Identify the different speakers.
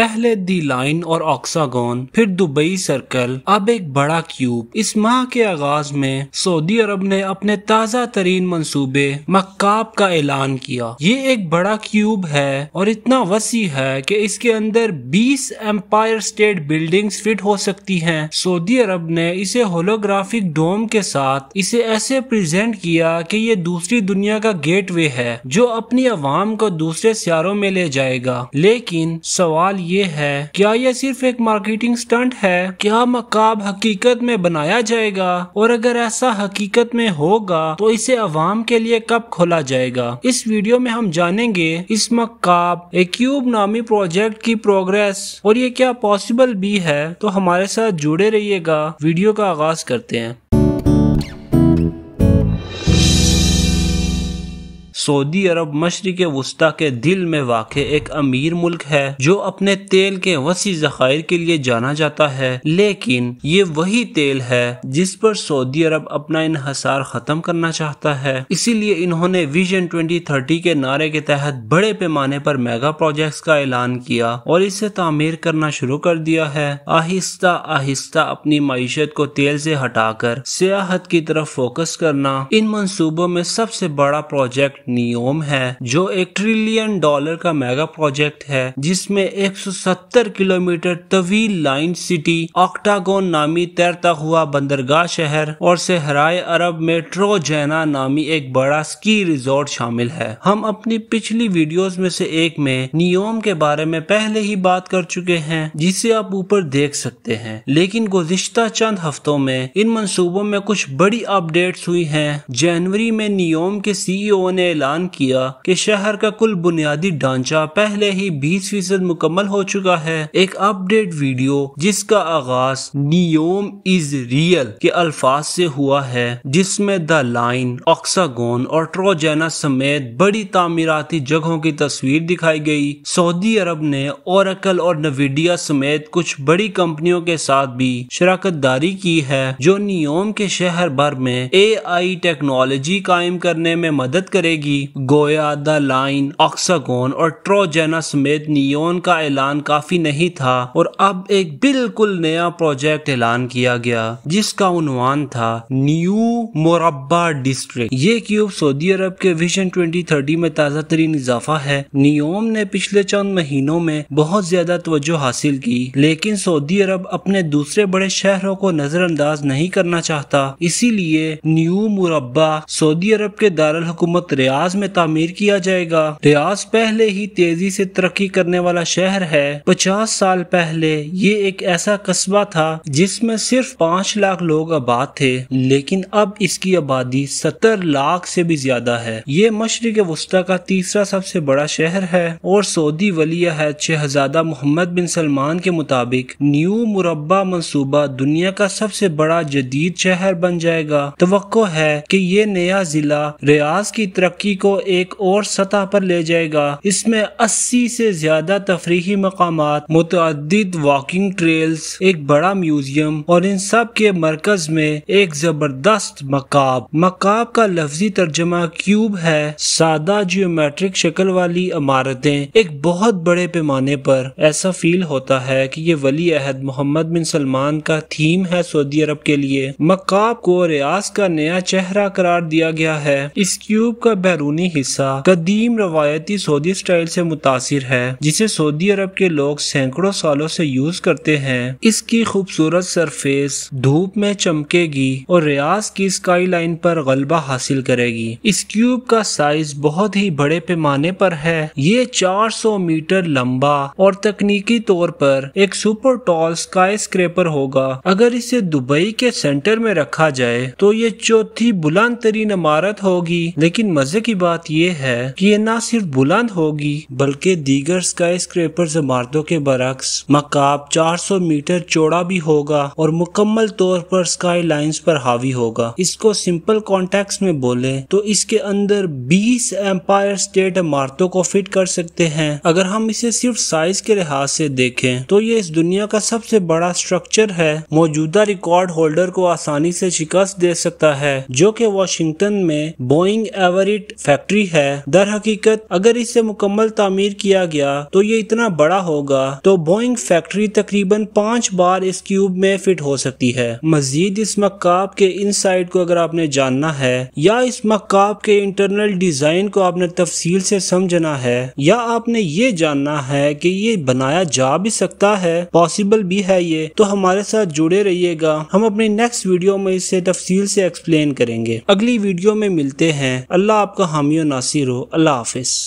Speaker 1: पहले दी लाइन और ऑक्सागोन फिर दुबई सर्कल अब एक बड़ा क्यूब इस माह के आगाज में सऊदी अरब ने अपने ताज़ा तरीन मनसूबे मक्काब का ऐलान किया ये एक बड़ा क्यूब है और इतना वसी है कि इसके अंदर 20 एम्पायर स्टेट बिल्डिंग्स फिट हो सकती हैं सऊदी अरब ने इसे होलोग्राफिक डोम के साथ इसे ऐसे प्रेजेंट किया कि ये दूसरी दुनिया का गेटवे है जो अपनी आवाम को दूसरे सियारों में ले जाएगा लेकिन सवाल ये है क्या ये सिर्फ एक मार्केटिंग स्टंट है क्या मकाब हकीकत में बनाया जाएगा और अगर ऐसा हकीकत में होगा तो इसे अवाम के लिए कब खोला जाएगा इस वीडियो में हम जानेंगे इस मकाब एक नामी प्रोजेक्ट की प्रोग्रेस और ये क्या पॉसिबल भी है तो हमारे साथ जुड़े रहिएगा वीडियो का आगाज करते हैं सऊदी अरब मशरक वस्ती के दिल में वाक़ एक अमीर मुल्क है जो अपने तेल के वसी जखायर के लिए जाना जाता है लेकिन ये वही तेल है जिस पर सऊदी अरब अपना इनहसार खत्म करना चाहता है इसीलिए इन्होंने विजन 2030 के नारे के तहत बड़े पैमाने पर मेगा प्रोजेक्ट्स का ऐलान किया और इसे तामीर करना शुरू कर दिया है आहिस्ता आहिस्ता अपनी मीशत को तेल से हटाकर सियाहत की तरफ फोकस करना इन मंसूबों में सबसे बड़ा प्रोजेक्ट नियोम है जो एक ट्रिलियन डॉलर का मेगा प्रोजेक्ट है जिसमें 170 किलोमीटर तवील लाइन सिटी ऑक्टागोन नामी तैरता हुआ बंदरगाह शहर और सहराय अरब में ट्रोजैना नामी एक बड़ा स्की रिजोर्ट शामिल है हम अपनी पिछली वीडियोस में से एक में नियोम के बारे में पहले ही बात कर चुके हैं जिसे आप ऊपर देख सकते हैं लेकिन गुजश्ता चंद हफ्तों में इन मंसूबों में कुछ बड़ी अपडेट्स हुई हैं जनवरी में नियोम के सीईओ ने ऐलान किया कि शहर का कुल बुनियादी ढांचा पहले ही 20 फीसद मुकम्मल हो चुका है एक अपडेट वीडियो जिसका आगाज नियोम इज रियल के अल्फाज से हुआ है जिसमे द लाइन ऑक्सागोन और ट्रोजेना समेत बड़ी तमीराती जगहों की तस्वीर दिखाई गई सऊदी अरब ने औरकल और नवीडिया समेत कुछ बड़ी कंपनियों के साथ भी शराकत दारी की है जो नियोम के शहर भर में ए आई टेक्नोलॉजी कायम करने में मदद करेगी की गोया द लाइन ऑक्सागोन और ट्रोजेना समेत नियोन का ऐलान काफी नहीं था और अब एक बिल्कुल नया प्रोजेक्ट ऐलान किया गया जिसका उन्वान था न्यू मोरबा डिस्ट्रिक्ट ये क्यूब सऊदी अरब के विजन 2030 में ताज़ा तरीन इजाफा है नियोम ने पिछले चंद महीनों में बहुत ज्यादा तवज्जो हासिल की लेकिन सऊदी अरब अपने दूसरे बड़े शहरों को नजरअंदाज नहीं करना चाहता इसीलिए न्यू मुरबा सऊदी अरब के दारकूमत रियाद रियाज में तामीर किया जाएगा रियाज पहले ही तेजी से तरक्की करने वाला शहर है पचास साल पहले ये एक ऐसा कस्बा था जिसमें सिर्फ पाँच लाख लोग आबाद थे लेकिन अब इसकी आबादी सत्तर लाख से भी ज्यादा है ये मशरक वस्ता का तीसरा सबसे बड़ा शहर है और सऊदी वली है शहजादा मोहम्मद बिन सलमान के मुताबिक न्यू मुरबा मनसूबा दुनिया का सबसे बड़ा जदीद शहर बन जाएगा तो है की ये नया जिला रियाज की तरक्की तरक्की को एक और सतह पर ले जाएगा इसमें अस्सी से ज्यादा तफरी मकाम मुतद वॉकिंग ट्रेल्स एक बड़ा म्यूजियम और इन सब के मरकज में एक जबरदस्त मकाब मकाब का लफ्जी तर्जमा क्यूब है सादा जियोमेट्रिक शक्ल वाली इमारतें एक बहुत बड़े पैमाने पर ऐसा फील होता है की ये वली अहद मोहम्मद बिन सलमान का थीम है सऊदी अरब के लिए मकाब को रियाज का नया चेहरा करार दिया गया है इस क्यूब का अंदरूनी हिस्सा कदीम रवायती सऊदी स्टाइल से मुतासर है जिसे सऊदी अरब के लोग सैकड़ों सालों से यूज करते हैं इसकी खूबसूरत सरफेस धूप में चमकेगी और रियाज की स्काई लाइन पर गलबा हासिल करेगी इस क्यूब का साइज बहुत ही बड़े पैमाने पर है ये 400 मीटर लंबा और तकनीकी तौर पर एक सुपर टॉल स्काई स्क्रेपर होगा अगर इसे दुबई के सेंटर में रखा जाए तो ये चौथी बुलंद तरीन इमारत होगी लेकिन मजे की बात यह है कि ये ना सिर्फ बुलंद होगी बल्कि दीगर स्काई स्क्रेपर इमारतों के बरक्स मकाब 400 मीटर चौड़ा भी होगा और मुकम्मल तौर पर स्काई लाइन पर हावी होगा इसको सिंपल कॉन्टेक्स में बोले तो इसके अंदर 20 एम्पायर स्टेट इमारतों को फिट कर सकते हैं अगर हम इसे सिर्फ साइज के लिहाज से देखें तो ये इस दुनिया का सबसे बड़ा स्ट्रक्चर है मौजूदा रिकॉर्ड होल्डर को आसानी से शिकस्त दे सकता है जो कि वाशिंगटन में बोइंग एवरिट फैक्ट्री है दर हकीकत अगर इसे मुकम्मल तामीर किया गया तो ये इतना बड़ा होगा तो बोइंग फैक्ट्री तकरीबन पाँच बार इस क्यूब में फिट हो सकती है मजीद इस मकाब के इन साइड को अगर आपने जानना है या इस मकाब के इंटरनल डिजाइन को आपने तफसील से समझना है या आपने ये जानना है कि ये बनाया जा भी सकता है पॉसिबल भी है ये तो हमारे साथ जुड़े रहिएगा हम अपने नेक्स्ट वीडियो में इसे तफसील से एक्सप्लेन करेंगे अगली वीडियो में मिलते हैं अल्लाह आपका हामियो नासिर हो अल्लाह हाफिज़